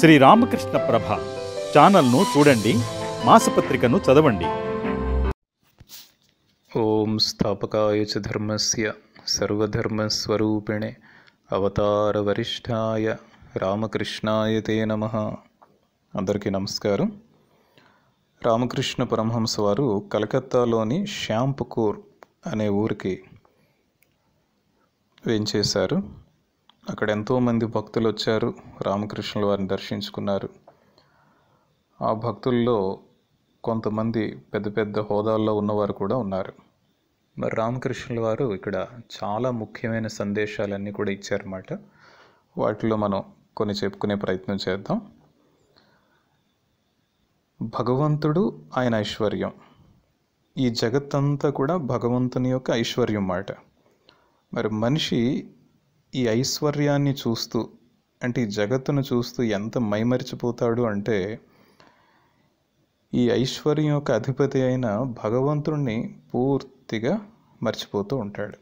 శ్రీ రామకృష్ణ ప్రభ ఛానల్ను చూడండి మాసపత్రికను చదవండి ఓం స్థాపకాయ చ ధర్మస్య సర్వధర్మస్వరూపిణే అవతార వరిష్ఠాయ రామకృష్ణాయ తే నమ అందరికీ నమస్కారం రామకృష్ణ పరమహంస వారు కలకత్తాలోని శ్యాంపుకూర్ అనే ఊరికి వేంచేశారు అక్కడ ఎంతోమంది భక్తులు వచ్చారు రామకృష్ణుల వారిని దర్శించుకున్నారు ఆ భక్తుల్లో కొంతమంది పెద్ద పెద్ద హోదాల్లో ఉన్నవారు కూడా ఉన్నారు మరి రామకృష్ణుల వారు ఇక్కడ చాలా ముఖ్యమైన సందేశాలన్నీ కూడా ఇచ్చారన్నమాట వాటిలో మనం కొన్ని చెప్పుకునే ప్రయత్నం చేద్దాం భగవంతుడు ఆయన ఐశ్వర్యం ఈ జగత్తంతా కూడా భగవంతుని యొక్క ఐశ్వర్యం మాట మరి మనిషి ఈ ఐశ్వర్యాన్ని చూస్తూ అంటే ఈ జగత్తును చూస్తూ ఎంత మైమరిచిపోతాడు అంటే ఈ ఐశ్వర్యం యొక్క అధిపతి అయిన భగవంతుణ్ణి పూర్తిగా మర్చిపోతూ ఉంటాడు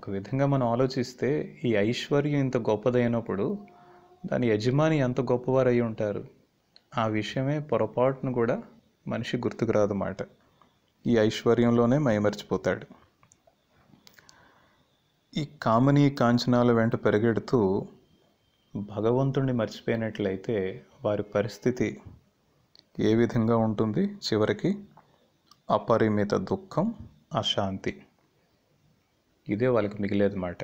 ఒక విధంగా మనం ఆలోచిస్తే ఈ ఐశ్వర్యం ఇంత గొప్పదైనప్పుడు దాని యజమాని ఎంత గొప్పవారు అయి ఉంటారు ఆ విషయమే పొరపాటును కూడా మనిషి గుర్తుకురాదన్నమాట ఈ ఐశ్వర్యంలోనే మైమర్చిపోతాడు ఈ కామనీ కాంచనాల వెంట పెరిగెడుతూ భగవంతుణ్ణి మర్చిపోయినట్లయితే వారి పరిస్థితి ఏ విధంగా ఉంటుంది చివరికి అపరిమిత దుఃఖం అశాంతి ఇదే వాళ్ళకి మిగిలేదు మాట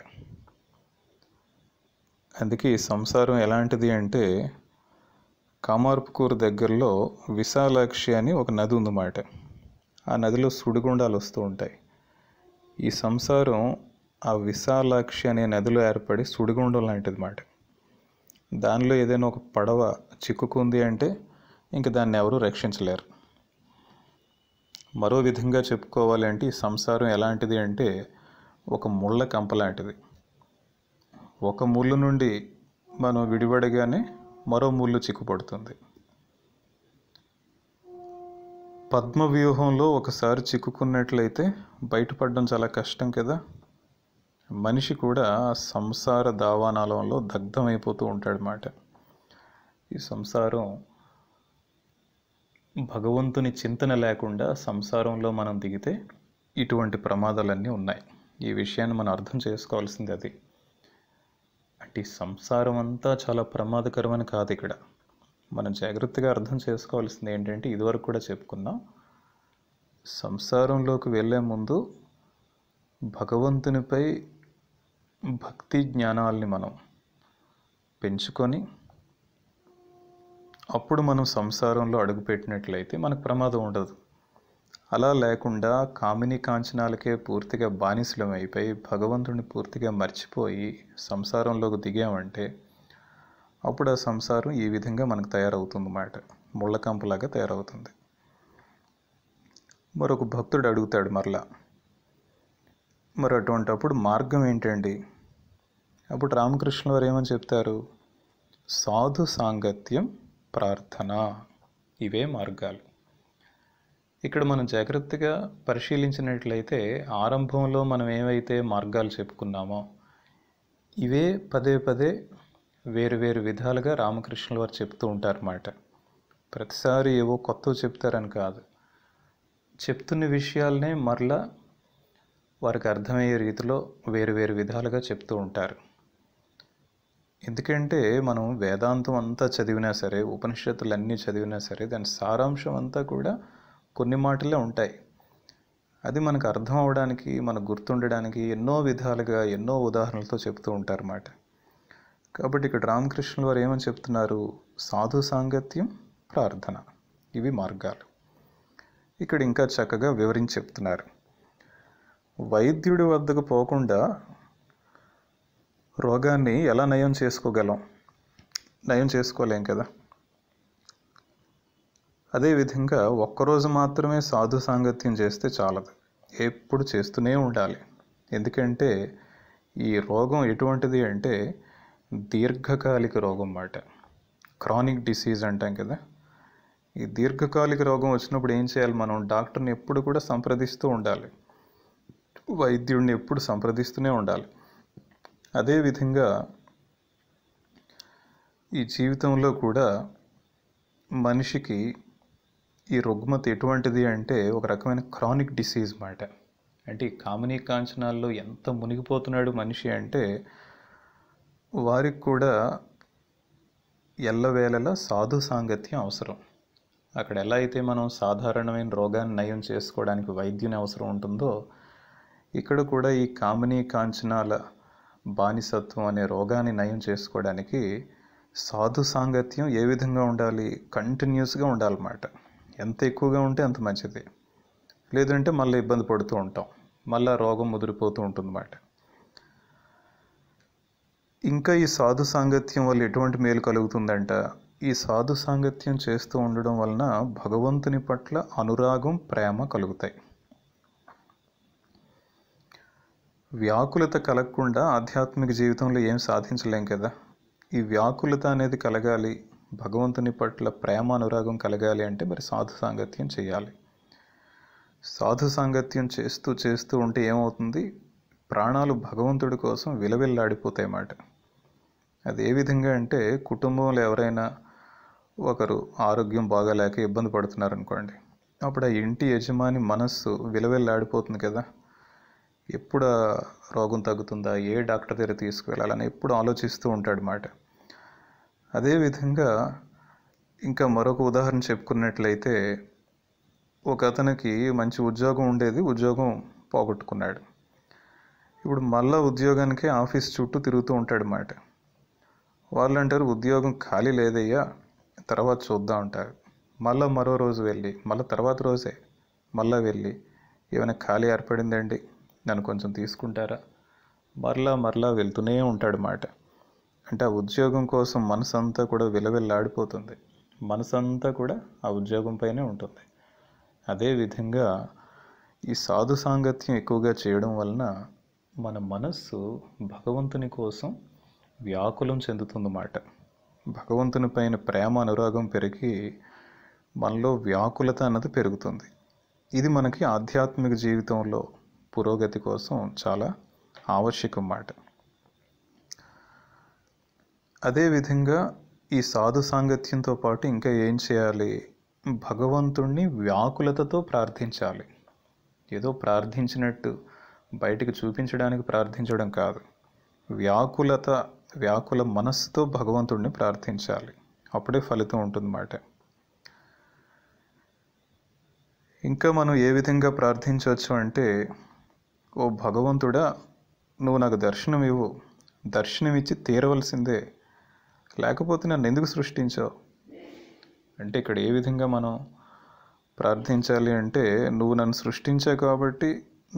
అందుకే ఈ సంసారం ఎలాంటిది అంటే కామార్పుకూరు దగ్గరలో విశాలాక్షి అని ఒక నది ఉందన్నమాట ఆ నదిలో సుడిగుండాలు వస్తూ ఉంటాయి ఈ సంసారం ఆ విశాలాక్షి అనే నదిలో ఏర్పడి సుడిగుండం లాంటిది మాట దానిలో ఏదైనా ఒక పడవ చిక్కుకుంది అంటే ఇంక దాన్ని ఎవరూ రక్షించలేరు మరో విధంగా చెప్పుకోవాలి అంటే ఈ సంసారం ఎలాంటిది అంటే ఒక ముళ్ళ కంప లాంటిది ఒక ముళ్ళు నుండి మనం విడిపడగానే మరో ముళ్ళు చిక్కుపడుతుంది పద్మ వ్యూహంలో ఒకసారి చిక్కుకున్నట్లయితే బయటపడడం చాలా కష్టం కదా మనిషి కూడా సంసార దావానాలంలో దగ్ధమైపోతూ ఉంటాడన్నమాట ఈ సంసారం భగవంతుని చింతన లేకుండా సంసారంలో మనం దిగితే ఇటువంటి ప్రమాదాలన్నీ ఉన్నాయి ఈ విషయాన్ని మనం అర్థం చేసుకోవాల్సింది అది అంటే ఈ సంసారం అంతా చాలా ప్రమాదకరమని కాదు ఇక్కడ మనం జాగ్రత్తగా అర్థం చేసుకోవాల్సింది ఏంటంటే ఇదివరకు కూడా చెప్పుకున్నాం సంసారంలోకి వెళ్ళే ముందు భగవంతునిపై భక్తి జ్ఞానాల్ని మనం పెంచుకొని అప్పుడు మనం సంసారంలో అడుగుపెట్టినట్లయితే మనకు ప్రమాదం ఉండదు అలా లేకుండా కామిని కాంచనాలకే పూర్తిగా బానిసలం అయిపోయి భగవంతుడిని పూర్తిగా మర్చిపోయి సంసారంలోకి దిగామంటే అప్పుడు ఆ సంసారం ఈ విధంగా మనకు తయారవుతుందన్నమాట ముళ్ళకంపులాగా తయారవుతుంది మరొక భక్తుడు అడుగుతాడు మరలా మరి అప్పుడు మార్గం ఏంటండి అప్పుడు రామకృష్ణ వారు ఏమని చెప్తారు సాధు సాంగత్యం ప్రార్థన ఇవే మార్గాలు ఇక్కడ మనం జాగ్రత్తగా పరిశీలించినట్లయితే ఆరంభంలో మనం ఏమైతే మార్గాలు చెప్పుకున్నామో ఇవే పదే పదే వేరు వేరు విధాలుగా రామకృష్ణుల వారు చెప్తూ ఉంటారన్నమాట ప్రతిసారి ఏవో కొత్త చెప్తారని కాదు చెప్తున్న విషయాలనే మరలా వారికి అర్థమయ్యే రీతిలో వేరు వేరు విధాలుగా చెప్తూ ఉంటారు ఎందుకంటే మనం వేదాంతం అంతా చదివినా సరే ఉపనిషత్తులు అన్నీ చదివినా సరే దాని సారాంశం అంతా కూడా కొన్ని మాటలే ఉంటాయి అది మనకు అర్థం అవడానికి మనకు గుర్తుండడానికి ఎన్నో విధాలుగా ఎన్నో ఉదాహరణలతో చెప్తూ ఉంటారన్నమాట కాబట్టి ఇక్కడ రామకృష్ణుల వారు ఏమని చెప్తున్నారు సాధు సాంగత్యం ప్రార్థన ఇవి మార్గాలు ఇక్కడ ఇంకా చక్కగా వివరించి చెప్తున్నారు వైద్యుడి వద్దకు పోకుండా రోగాన్ని ఎలా నయం చేసుకోగలం నయం చేసుకోలేం కదా అదేవిధంగా ఒక్కరోజు మాత్రమే సాధు సాంగత్యం చేస్తే చాలదు ఎప్పుడు చేస్తూనే ఉండాలి ఎందుకంటే ఈ రోగం ఎటువంటిది అంటే దీర్ఘకాలిక రోగం మాట క్రానిక్ డిసీజ్ అంటాం కదా ఈ దీర్ఘకాలిక రోగం వచ్చినప్పుడు ఏం చేయాలి మనం డాక్టర్ని ఎప్పుడు కూడా సంప్రదిస్తూ ఉండాలి వైద్యుడిని ఎప్పుడు సంప్రదిస్తూనే ఉండాలి అదేవిధంగా ఈ జీవితంలో కూడా మనిషికి ఈ రుగ్మత ఎటువంటిది అంటే ఒక రకమైన క్రానిక్ డిసీజ్ మాట అంటే ఈ కామనీ కాంచనాల్లో ఎంత మునిగిపోతున్నాడు మనిషి అంటే వారికి కూడా ఎల్లవేళలా సాధు సాంగత్యం అవసరం అక్కడ ఎలా అయితే మనం సాధారణమైన రోగాన్ని నయం చేసుకోవడానికి వైద్యుని అవసరం ఉంటుందో ఇక్కడ కూడా ఈ కామనీ కాంచనాల బానిసత్వం అనే రోగాన్ని నయం చేసుకోవడానికి సాధు సాంగత్యం ఏ విధంగా ఉండాలి కంటిన్యూస్గా ఉండాలన్నమాట ఎంత ఎక్కువగా ఉంటే అంత మంచిది లేదంటే మళ్ళీ ఇబ్బంది పడుతూ ఉంటాం మళ్ళీ రోగం ముదిరిపోతూ ఉంటుందన్నమాట ఇంకా ఈ సాధు సాంగత్యం వల్ల ఎటువంటి మేలు కలుగుతుందంట ఈ సాధు సాంగత్యం చేస్తూ ఉండడం వలన భగవంతుని పట్ల అనురాగం ప్రేమ కలుగుతాయి వ్యాకులత కలగకుండా ఆధ్యాత్మిక జీవితంలో ఏం సాధించలేం కదా ఈ వ్యాకులత అనేది కలగాలి భగవంతుని పట్ల ప్రేమ అనురాగం కలగాలి అంటే మరి సాధు సాంగత్యం చేయాలి సాధు సాంగత్యం చేస్తూ చేస్తూ ఉంటే ఏమవుతుంది ప్రాణాలు భగవంతుడి కోసం విలవిల్లాడిపోతాయి మాట అది ఏ విధంగా అంటే కుటుంబంలో ఎవరైనా ఒకరు ఆరోగ్యం బాగాలేక ఇబ్బంది పడుతున్నారు అనుకోండి అప్పుడు ఆ ఇంటి యజమాని మనస్సు విలవిల్లాడిపోతుంది కదా ఎప్పుడు రోగం తగ్గుతుందా ఏ డాక్టర్ దగ్గర తీసుకువెళ్ళాలని ఎప్పుడు ఆలోచిస్తూ ఉంటాడు మాట అదేవిధంగా ఇంకా మరొక ఉదాహరణ చెప్పుకున్నట్లయితే ఒక అతనికి మంచి ఉద్యోగం ఉండేది ఉద్యోగం పోగొట్టుకున్నాడు ఇప్పుడు మళ్ళా ఉద్యోగానికి ఆఫీస్ చుట్టూ తిరుగుతూ ఉంటాడు మాట వాళ్ళు అంటారు ఉద్యోగం ఖాళీ లేదయ్యా తర్వాత చూద్దాం అంటారు మళ్ళీ మరో రోజు వెళ్ళి మళ్ళీ తర్వాత రోజే మళ్ళీ వెళ్ళి ఏమైనా ఖాళీ ఏర్పడిందండి నన్ను కొంచెం తీసుకుంటారా మరలా మరలా వెళ్తూనే ఉంటాడు మాట అంటే ఆ ఉద్యోగం కోసం మనసంతా కూడా విలవిల్లాడిపోతుంది మనసంతా కూడా ఆ ఉద్యోగంపైనే ఉంటుంది అదేవిధంగా ఈ సాధు సాంగత్యం ఎక్కువగా చేయడం వలన మన మనస్సు భగవంతుని కోసం వ్యాకులం చెందుతుందన్నమాట భగవంతుని పైన ప్రేమ అనురాగం పెరిగి మనలో వ్యాకులత అన్నది పెరుగుతుంది ఇది మనకి ఆధ్యాత్మిక జీవితంలో పురోగతి కోసం చాలా ఆవశ్యకం మాట అదేవిధంగా ఈ సాధు సాంగత్యంతో పాటు ఇంకా ఏం చేయాలి భగవంతుణ్ణి వ్యాకులతతో ప్రార్థించాలి ఏదో ప్రార్థించినట్టు బయటికి చూపించడానికి ప్రార్థించడం కాదు వ్యాకులత వ్యాకుల మనస్సుతో భగవంతుడిని ప్రార్థించాలి అప్పుడే ఫలితం ఉంటుందన్నమాట ఇంకా మనం ఏ విధంగా ప్రార్థించవచ్చు అంటే ఓ భగవంతుడా నువ్వు నాకు దర్శనం ఇవ్వు దర్శనమిచ్చి తీరవలసిందే లేకపోతే నన్ను ఎందుకు సృష్టించావు అంటే ఇక్కడ ఏ విధంగా మనం ప్రార్థించాలి అంటే నువ్వు నన్ను సృష్టించావు కాబట్టి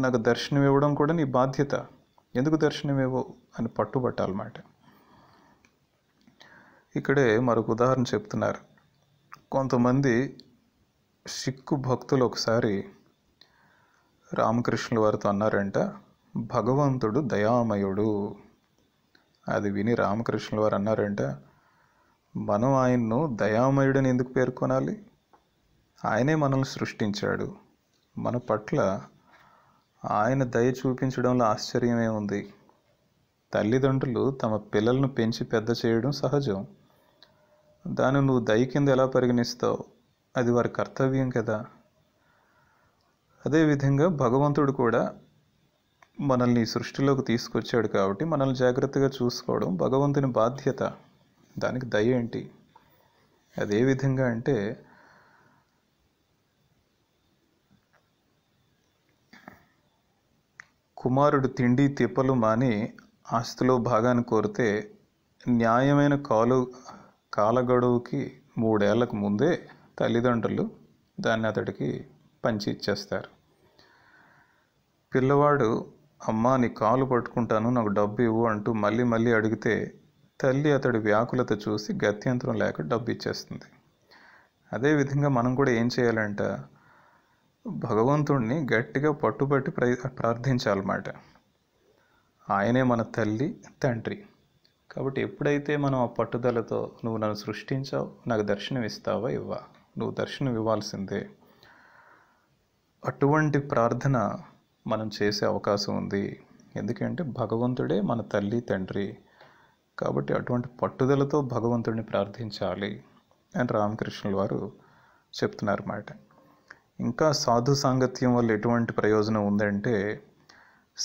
నాకు దర్శనం ఇవ్వడం కూడా నీ బాధ్యత ఎందుకు దర్శనం ఇవ్వవు అని పట్టుబట్టాలన్నమాట ఇక్కడే మరొక ఉదాహరణ చెప్తున్నారు కొంతమంది సిక్కు భక్తులు ఒకసారి రామకృష్ణుల వారితో అన్నారంట భగవంతుడు దయామయుడు అది విని రామకృష్ణుల వారు అన్నారంట మనం ఆయన్ను దయామయుడని ఎందుకు పేర్కొనాలి ఆయనే మనల్ని సృష్టించాడు మన పట్ల ఆయన దయ చూపించడంలో ఆశ్చర్యమే ఉంది తల్లిదండ్రులు తమ పిల్లలను పెంచి పెద్ద చేయడం సహజం దాన్ని నువ్వు దయ కింద ఎలా పరిగణిస్తావు అది వారి కర్తవ్యం కదా అదేవిధంగా భగవంతుడు కూడా మనల్ని సృష్టిలోకి తీసుకొచ్చాడు కాబట్టి మనల్ని జాగ్రత్తగా చూసుకోవడం భగవంతుని బాధ్యత దానికి దయ ఏంటి అదే విధంగా అంటే కుమారుడు తిండి తిప్పలు మాని ఆస్తిలో భాగాన్ని కోరితే న్యాయమైన కాలు కాలగడువుకి మూడేళ్లకు ముందే తల్లిదండ్రులు దాన్ని అతడికి పంచి ఇచ్చేస్తారు పిల్లవాడు అమ్మా నీ కాలు పట్టుకుంటాను నాకు డబ్బు ఇవ్వు అంటూ మళ్ళీ మళ్ళీ అడిగితే తల్లి అతడి వ్యాకులత చూసి గత్యంతరం లేక డబ్బు ఇచ్చేస్తుంది అదేవిధంగా మనం కూడా ఏం చేయాలంట భగవంతుణ్ణి గట్టిగా పట్టుబట్టి ప్ర ప్రార్థించాలన్నమాట ఆయనే మన తల్లి తండ్రి కాబట్టి ఎప్పుడైతే మనం ఆ పట్టుదలతో నువ్వు నన్ను సృష్టించావు నాకు దర్శనం ఇస్తావా ఇవ్వా నువ్వు దర్శనం ఇవ్వాల్సిందే అటువంటి ప్రార్థన మనం చేసే అవకాశం ఉంది ఎందుకంటే భగవంతుడే మన తల్లి తండ్రి కాబట్టి అటువంటి పట్టుదలతో భగవంతుడిని ప్రార్థించాలి అని రామకృష్ణుల వారు చెప్తున్నారన్నమాట ఇంకా సాధు సాంగత్యం వల్ల ఎటువంటి ప్రయోజనం ఉందంటే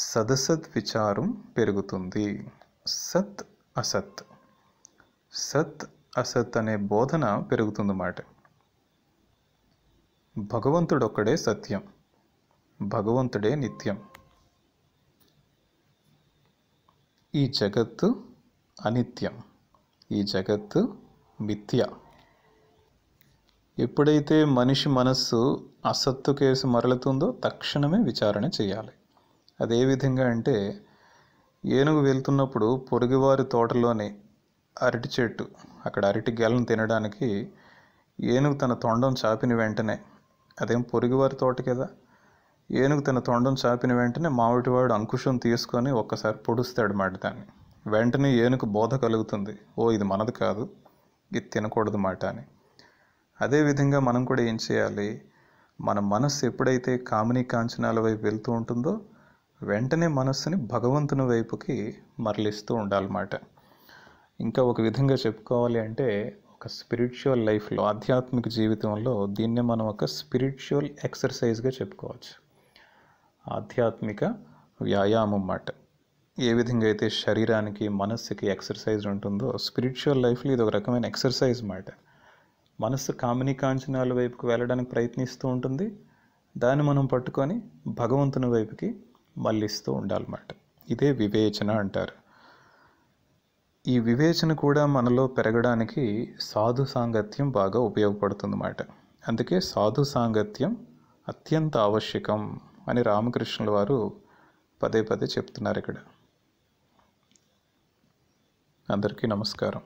సదసత్ విచారం పెరుగుతుంది సత్ అసత్ సత్ అసత్ అనే బోధన పెరుగుతుందన్నమాట మాట భగవంతుడొక్కడే సత్యం భగవంతుడే నిత్యం ఈ జగత్తు అనిత్యం ఈ జగత్తు మిథ్య ఎప్పుడైతే మనిషి మనస్సు అసత్తు కేసు మరలుతుందో తక్షణమే విచారణ చేయాలి అదే విధంగా అంటే ఏనుగు వెళ్తున్నప్పుడు పొరుగువారి తోటలోని అరటి చెట్టు అక్కడ అరటి గెలను తినడానికి ఏనుగు తన తొండం చాపిన వెంటనే అదేం పొరుగువారి తోట కదా ఏనుగు తన తొండం చాపిన వెంటనే మావిటివాడు అంకుశం తీసుకొని ఒక్కసారి పొడుస్తాడు మాట దాన్ని వెంటనే ఏనుగు బోధ కలుగుతుంది ఓ ఇది మనది కాదు ఇది తినకూడదు మాట అని అదేవిధంగా మనం కూడా ఏం చేయాలి మన మనస్సు ఎప్పుడైతే కామిని కాంచనాల వైపు వెళ్తూ ఉంటుందో వెంటనే మనస్సుని భగవంతుని వైపుకి మరలిస్తూ ఉండాలన్నమాట ఇంకా ఒక విధంగా చెప్పుకోవాలి అంటే ఒక స్పిరిచువల్ లైఫ్లో ఆధ్యాత్మిక జీవితంలో దీన్నే మనం ఒక స్పిరిచువల్ ఎక్సర్సైజ్గా చెప్పుకోవచ్చు ఆధ్యాత్మిక వ్యాయామం మాట ఏ విధంగా అయితే శరీరానికి మనస్సుకి ఎక్సర్సైజ్ ఉంటుందో స్పిరిచువల్ లైఫ్లో ఇది ఒక రకమైన ఎక్సర్సైజ్ మాట మనస్సు కామిని కాంచనాల వైపుకి వెళ్ళడానికి ప్రయత్నిస్తూ ఉంటుంది దాన్ని మనం పట్టుకొని భగవంతుని వైపుకి మళ్ళిస్తూ ఉండాలన్నమాట ఇదే వివేచన అంటారు ఈ వివేచన కూడా మనలో పెరగడానికి సాధు సాంగత్యం బాగా ఉపయోగపడుతుందన్నమాట అందుకే సాధు సాంగత్యం అత్యంత ఆవశ్యకం అని రామకృష్ణుల వారు పదే పదే చెప్తున్నారు ఇక్కడ అందరికీ నమస్కారం